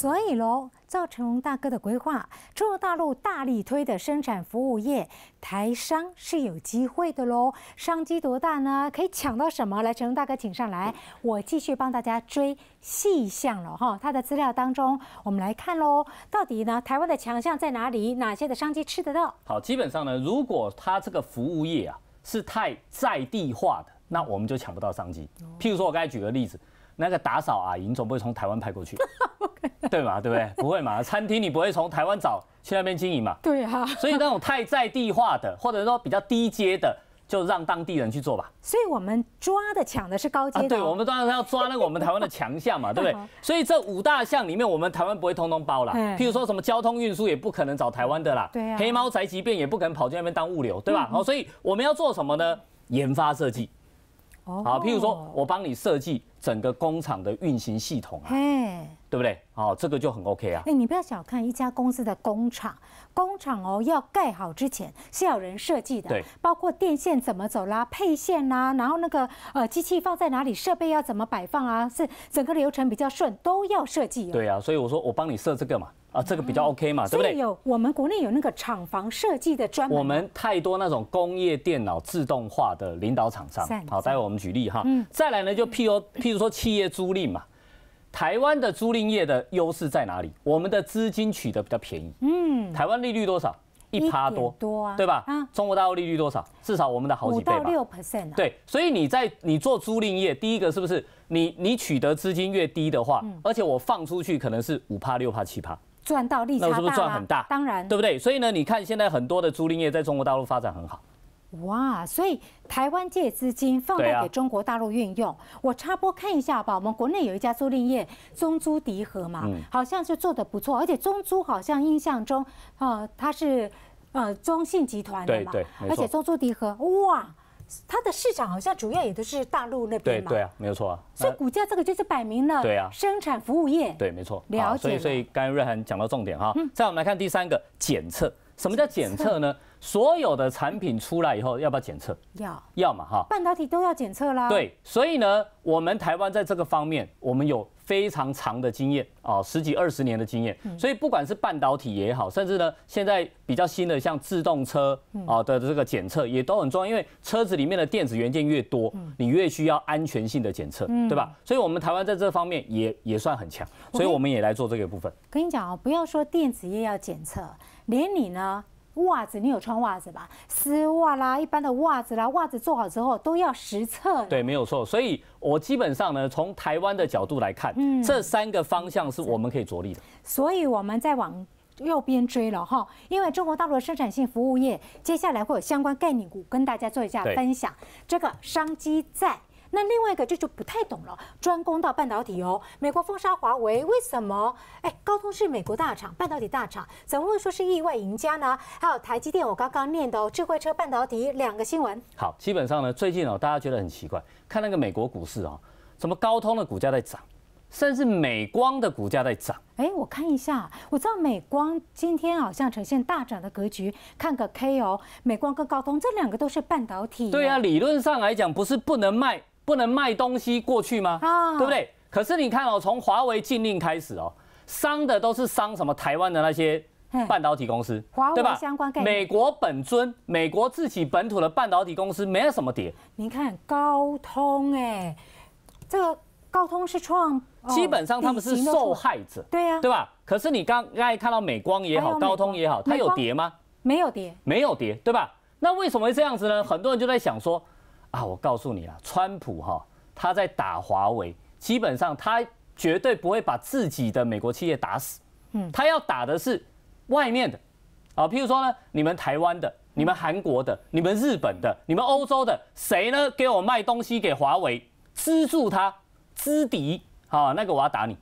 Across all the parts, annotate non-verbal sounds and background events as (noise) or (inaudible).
所以喽，赵成龙大哥的规划，中国大陆大力推的生产服务业，台商是有机会的喽。商机多大呢？可以抢到什么？来，成龙大哥请上来，我继续帮大家追细项了哈。他的资料当中，我们来看喽，到底呢，台湾的强项在哪里？哪些的商机吃得到？好，基本上呢，如果他这个服务业啊是太在地化的，那我们就抢不到商机。譬如说，我刚才举个例子，那个打扫啊，你总不会从台湾派过去。(laughs) 对嘛，对不对？不会嘛，餐厅你不会从台湾找去那边经营嘛？对啊。所以那种太在地化的，或者说比较低阶的，就让当地人去做吧。所以我们抓的抢的是高阶。啊，对，我们当然要抓那个我们台湾的强项嘛，(laughs) 对不对？所以这五大项里面，我们台湾不会通通包了。譬如说什么交通运输也不可能找台湾的啦。对啊。黑猫宅急便也不可能跑去那边当物流，对吧？哦，所以我们要做什么呢？研发设计。好，譬如说我帮你设计整个工厂的运行系统啊，对不对？好，这个就很 OK 啊。哎，你不要小看一家公司的工厂，工厂哦要盖好之前是有人设计的，对，包括电线怎么走啦、配线啦，然后那个呃机器放在哪里、设备要怎么摆放啊，是整个流程比较顺都要设计。对啊，所以我说我帮你设这个嘛。啊，这个比较 OK 嘛，对不对？有我们国内有那个厂房设计的专门。我们太多那种工业电脑自动化的领导厂商。好，待会我们举例哈。嗯。再来呢，就譬如譬如说企业租赁嘛，台湾的租赁业的优势在哪里？我们的资金取得比较便宜。嗯。台湾利率多少？一趴多。多啊。对吧？啊。中国大陆利率多少？至少我们的好几倍。五到六 percent。对，所以你在你做租赁业，第一个是不是你你取得资金越低的话，而且我放出去可能是五趴六趴七趴。赚到利差大，那是不是赚很大？当然，对不对？所以呢，你看现在很多的租赁业在中国大陆发展很好。哇，所以台湾借资金放在给中国大陆运用。我插播看一下吧，我们国内有一家租赁业中租迪和嘛，好像是做的不错，而且中租好像印象中，呃，它是呃中信集团的嘛，对对，而且中租迪和，哇。它的市场好像主要也都是大陆那边嘛。对对啊，没有错啊。所以股价这个就是摆明了，对啊，生产服务业，对，没错。了解。所以所以刚才瑞涵讲到重点哈。嗯。再我们来看第三个检测，什么叫检测呢？所有的产品出来以后要不要检测？要要嘛哈，半导体都要检测啦。对，所以呢，我们台湾在这个方面，我们有。非常长的经验啊，十几二十年的经验，所以不管是半导体也好，甚至呢现在比较新的像自动车啊的这个检测也都很重要，因为车子里面的电子元件越多，你越需要安全性的检测，对吧？所以我们台湾在这方面也也算很强，所以我们也来做这个部分。跟你讲啊，不要说电子业要检测，连你呢。袜子，你有穿袜子吧？丝袜啦，一般的袜子啦，袜子做好之后都要实测。对，没有错。所以，我基本上呢，从台湾的角度来看，嗯、这三个方向是我们可以着力的。所以，我们再往右边追了哈，因为中国大陆的生产性服务业，接下来会有相关概念股跟大家做一下分享，这个商机在。那另外一个这就不太懂了，专攻到半导体哦。美国封杀华为，为什么？哎，高通是美国大厂，半导体大厂，怎么会说是意外赢家呢？还有台积电，我刚刚念的智慧车半导体两个新闻。好，基本上呢，最近哦，大家觉得很奇怪，看那个美国股市哦，什么高通的股价在涨，甚至美光的股价在涨。哎，我看一下，我知道美光今天好像呈现大涨的格局，看个 K 哦，美光跟高通这两个都是半导体。对啊，理论上来讲，不是不能卖。不能卖东西过去吗？啊，对不对？可是你看哦，从华为禁令开始哦，伤的都是伤什么台湾的那些半导体公司，对吧？相关美国本尊，美国自己本土的半导体公司没有什么跌。你看高通，哎，这个高通是创，基本上他们是受害者，对呀，对吧？可是你刚刚才看到美光也好，高通也好，它有跌吗？没有跌，没有跌，对吧？那为什么会这样子呢？很多人就在想说。啊，我告诉你了，川普哈他在打华为，基本上他绝对不会把自己的美国企业打死，嗯，他要打的是外面的，啊，譬如说呢，你们台湾的、你们韩国的、你们日本的、你们欧洲的，谁呢给我卖东西给华为，资助他，资敌啊，那个我要打你。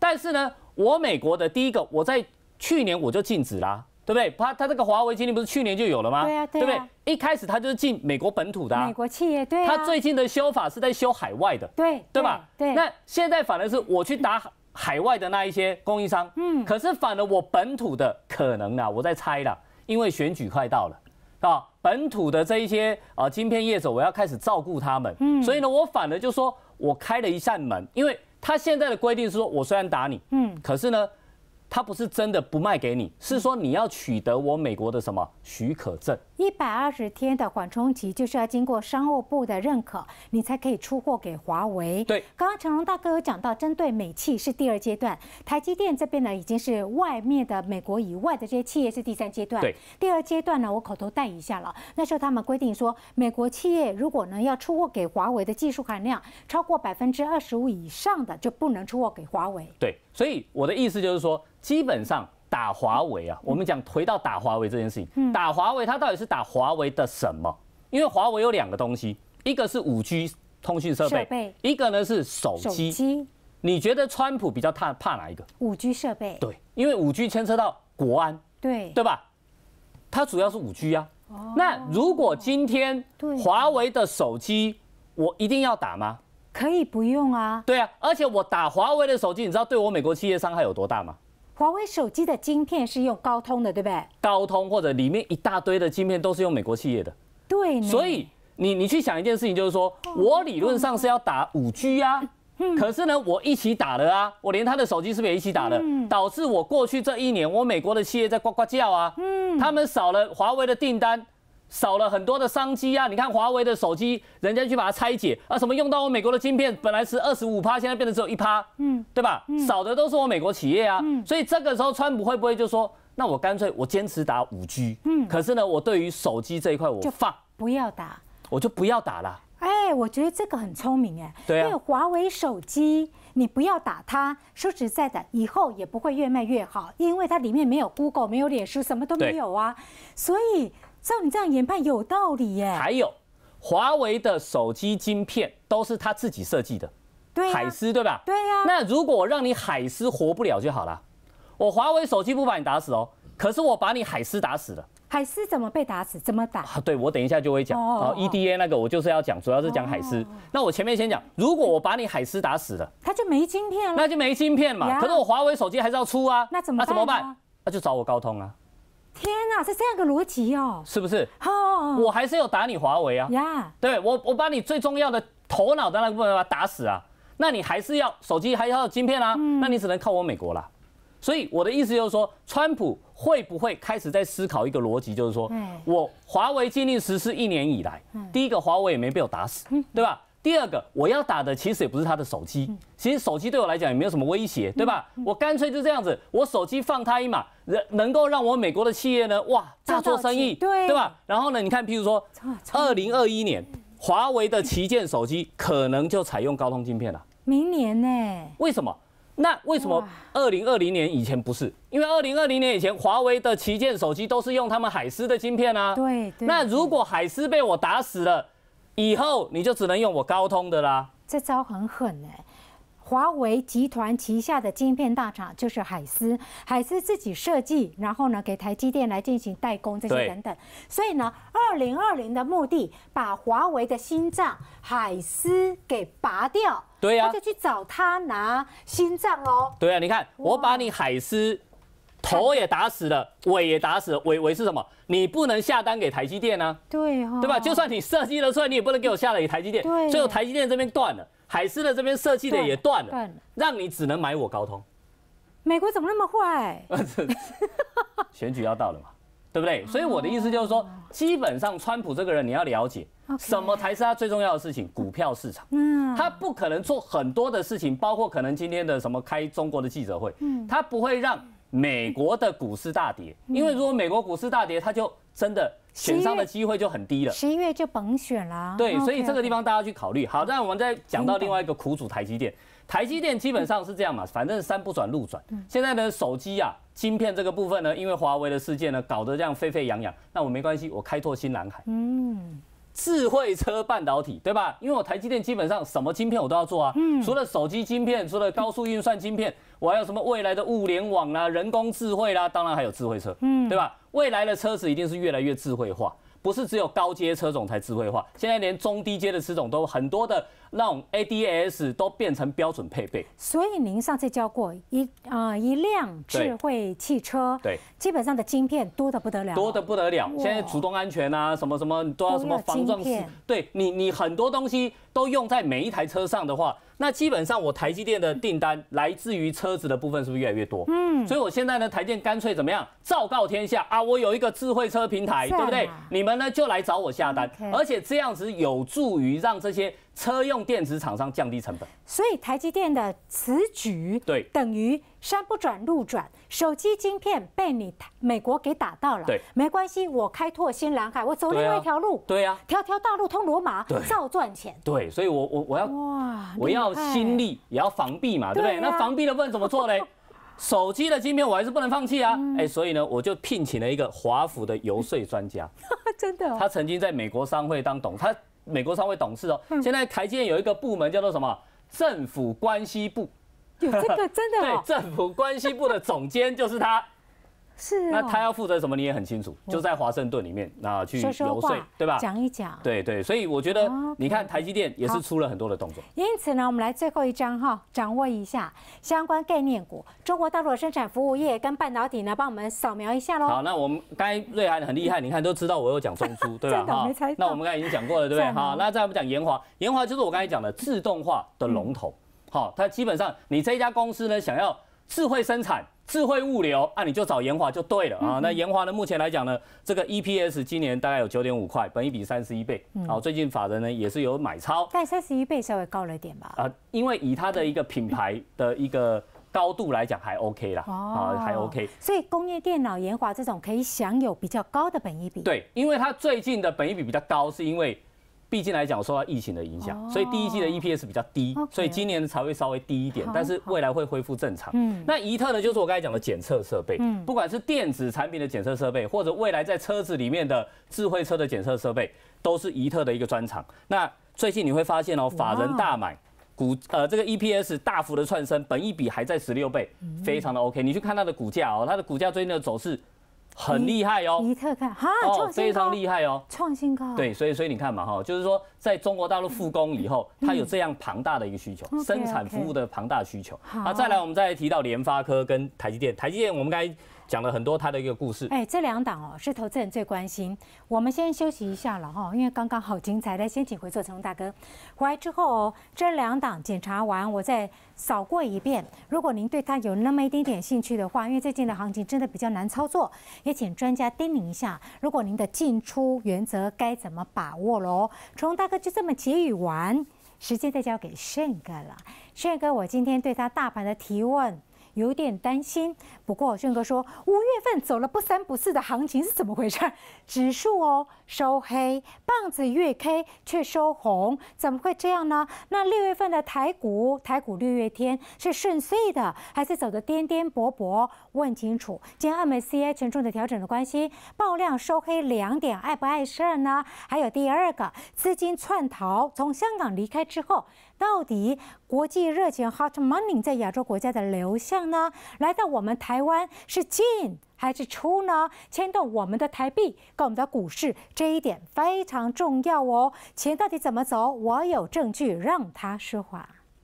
但是呢，我美国的第一个，我在去年我就禁止啦。对不对？他他这个华为经天不是去年就有了吗？对啊，对不对？一开始他就是进美国本土的美国企业，对。他最近的修法是在修海外的，对，对吧？对。那现在反而是我去打海外的那一些供应商，嗯。可是反了，我本土的可能啊，我在猜了，因为选举快到了啊，本土的这一些啊晶片业者，我要开始照顾他们，嗯。所以呢，我反而就说我开了一扇门，因为他现在的规定是说我虽然打你，嗯，可是呢。它不是真的不卖给你，是说你要取得我美国的什么许可证？一百二十天的缓冲期就是要经过商务部的认可，你才可以出货给华为。对，刚刚成龙大哥有讲到，针对美企是第二阶段，台积电这边呢已经是外面的美国以外的这些企业是第三阶段。对，第二阶段呢，我口头带一下了。那时候他们规定说，美国企业如果呢要出货给华为的技术含量超过百分之二十五以上的，就不能出货给华为。对，所以我的意思就是说。基本上打华为啊，我们讲回到打华为这件事情，打华为它到底是打华为的什么？因为华为有两个东西，一个是五 G 通讯设备，一个呢是手机。你觉得川普比较怕怕哪一个？五 G 设备。对，因为五 G 牵扯到国安，对对吧？它主要是五 G 啊。那如果今天华为的手机，我一定要打吗？可以不用啊。对啊，而且我打华为的手机，你知道对我美国企业伤害有多大吗？华为手机的晶片是用高通的，对不对？高通或者里面一大堆的晶片都是用美国企业的。对。所以你你去想一件事情，就是说我理论上是要打五 G 啊，可是呢，我一起打了啊，我连他的手机是不是也一起打了？导致我过去这一年，我美国的企业在呱呱叫啊，嗯，他们少了华为的订单。少了很多的商机啊！你看华为的手机，人家去把它拆解啊，什么用到我美国的晶片，本来是二十五趴，现在变得只有一趴，嗯，对吧？少的都是我美国企业啊。嗯，所以这个时候川普会不会就说，那我干脆我坚持打五 G，嗯，可是呢，我对于手机这一块，我就放不要打，我就不要打了。哎，我觉得这个很聪明哎，对啊。因为华为手机你不要打它，说实在的，以后也不会越卖越好，因为它里面没有 Google，没有脸书，什么都没有啊。所以。照你这样研判有道理耶。还有，华为的手机晶片都是他自己设计的，对、海思对吧？对呀。那如果让你海思活不了就好了，我华为手机不把你打死哦，可是我把你海思打死了。海思怎么被打死？怎么打？啊，对我等一下就会讲啊，EDA 那个我就是要讲，主要是讲海思。那我前面先讲，如果我把你海思打死了，他就没晶片了。那就没晶片嘛，可是我华为手机还是要出啊。那怎么？那怎么办？那就找我高通啊。天呐，是这样个逻辑哦，是不是？哦，我还是要打你华为啊！呀，对我，我把你最重要的头脑的那个部分把它打死啊！那你还是要手机还要有晶片啊？那你只能靠我美国了。所以我的意思就是说，川普会不会开始在思考一个逻辑，就是说我华为禁令实施一年以来，第一个华为也没被我打死，对吧？第二个，我要打的其实也不是他的手机，其实手机对我来讲也没有什么威胁，对吧？我干脆就这样子，我手机放他一马，能能够让我美国的企业呢，哇，大做生意，对，对吧？然后呢，你看，譬如说，二零二一年，华为的旗舰手机可能就采用高通芯片了。明年呢？为什么？那为什么二零二零年以前不是？因为二零二零年以前，华为的旗舰手机都是用他们海思的芯片啊。对。那如果海思被我打死了？以后你就只能用我高通的啦。这招很狠呢，华为集团旗下的晶片大厂就是海思，海思自己设计，然后呢给台积电来进行代工这些等等。所以呢，二零二零的目的把华为的心脏海思给拔掉，对呀，就去找他拿心脏哦。对啊，你看我把你海思。头也打死了，尾也打死了，尾尾是什么？你不能下单给台积电呢？对，对吧？就算你设计了出来，你也不能给我下单给台积电。对，所以台积电这边断了，海思的这边设计的也断了，断了，让你只能买我高通。美国怎么那么坏？(laughs) (laughs) 选举要到了嘛，对不对？所以我的意思就是说，基本上川普这个人你要了解什么才是他最重要的事情，股票市场。嗯，他不可能做很多的事情，包括可能今天的什么开中国的记者会。嗯，他不会让。(laughs) 美国的股市大跌，因为如果美国股市大跌，它就真的选上的机会就很低了。十一月就甭选了。对，所以这个地方大家去考虑。好那我们再讲到另外一个苦主台积电，台积电基本上是这样嘛，反正山不转路转。现在呢，手机啊，晶片这个部分呢，因为华为的事件呢，搞得这样沸沸扬扬，那我没关系，我开拓新蓝海。嗯。智慧车半导体，对吧？因为我台积电基本上什么晶片我都要做啊，除了手机晶片，除了高速运算晶片，我还有什么未来的物联网啦、人工智慧啦，当然还有智慧车，嗯，对吧？未来的车子一定是越来越智慧化。不是只有高阶车种才智慧化，现在连中低阶的车种都很多的那种 ADAS 都变成标准配备。所以您上次教过一啊一辆智慧汽车，对，基本上的晶片多的不得了，多的不得了。现在主动安全啊，什么什么都要什么防撞，对你你很多东西都用在每一台车上的话。那基本上，我台积电的订单来自于车子的部分，是不是越来越多？嗯，所以我现在呢，台建干脆怎么样，昭告天下啊，我有一个智慧车平台，对不对？你们呢就来找我下单，而且这样子有助于让这些车用电子厂商降低成本。所以台积电的此举，对，等于山不转路转。手机晶片被你美国给打到了，对，没关系，我开拓新蓝海，我走另外一条路，对呀，条条大路通罗马，照赚钱。对，所以我我我要，哇，我要新力也要防避嘛，对不对？那防避的部分怎么做嘞？(laughs) 手机的晶片我还是不能放弃啊，哎，所以呢，我就聘请了一个华府的游说专家，(laughs) 真的，他曾经在美国商会当董，他美国商会董事哦，现在台建有一个部门叫做什么？政府关系部。(laughs) 有这个真的对政府关系部的总监就是他，(laughs) 是那他要负责什么你也很清楚，就在华盛顿里面啊，去游说对吧？讲一讲对对，所以我觉得你看台积电也是出了很多的动作。因此呢，我们来最后一张哈，掌握一下相关概念股。中国大陆的生产服务业跟半导体呢，帮我们扫描一下喽。好，那我们刚才瑞涵很厉害，你看都知道我有讲中珠，对吧？(laughs) 那我们刚才已经讲过了对不对？好，那再不讲延华，延华就是我刚才讲的自动化的龙头。好，它基本上你这家公司呢，想要智慧生产、智慧物流，啊，你就找延华就对了啊。那延华呢，目前来讲呢，这个 EPS 今年大概有九点五块，本一比三十一倍。好，最近法人呢也是有买超，但三十一倍稍微高了点吧？啊，因为以它的一个品牌的一个高度来讲，还 OK 啦，啊，还 OK。所以工业电脑延华这种可以享有比较高的本一比。对，因为它最近的本一比比较高，是因为。毕竟来讲受到疫情的影响，所以第一季的 EPS 比较低，所以今年才会稍微低一点，但是未来会恢复正常。那仪特呢，就是我刚才讲的检测设备，不管是电子产品的检测设备，或者未来在车子里面的智慧车的检测设备，都是仪特的一个专长。那最近你会发现哦，法人大买，股呃这个 EPS 大幅的窜升，本益比还在十六倍，非常的 OK。你去看它的股价哦，它的股价最近的走势。很厉害哦，你特看哈哦，非常厉害哦，创新高。对，所以所以你看嘛哈，就是说，在中国大陆复工以后，它有这样庞大的一个需求，生产服务的庞大需求。好，再来我们再提到联发科跟台积电，台积电我们该。讲了很多他的一个故事。哎，这两档哦是投资人最关心，我们先休息一下了哈，因为刚刚好精彩，来先请回座，成龙大哥。回来之后哦，这两档检查完，我再扫过一遍。如果您对他有那么一点点兴趣的话，因为最近的行情真的比较难操作，也请专家叮咛一下，如果您的进出原则该怎么把握喽？成大哥就这么结语完，时间再交给炫哥了。炫哥，我今天对他大盘的提问。有点担心，不过俊哥说五月份走了不三不四的行情是怎么回事？(laughs) 指数哦收黑，棒子月 K 却收红，怎么会这样呢？那六月份的台股，台股六月天是顺遂的，还是走的颠颠簸簸？问清楚。今天欧美 C I 权重的调整的关系，爆量收黑两点碍不碍事呢？还有第二个，资金窜逃从香港离开之后。到底国际热钱 hot money 在亚洲国家的流向呢？来到我们台湾是进还是出呢？牵动我们的台币跟我们的股市，这一点非常重要哦。钱到底怎么走？我有证据让它说话。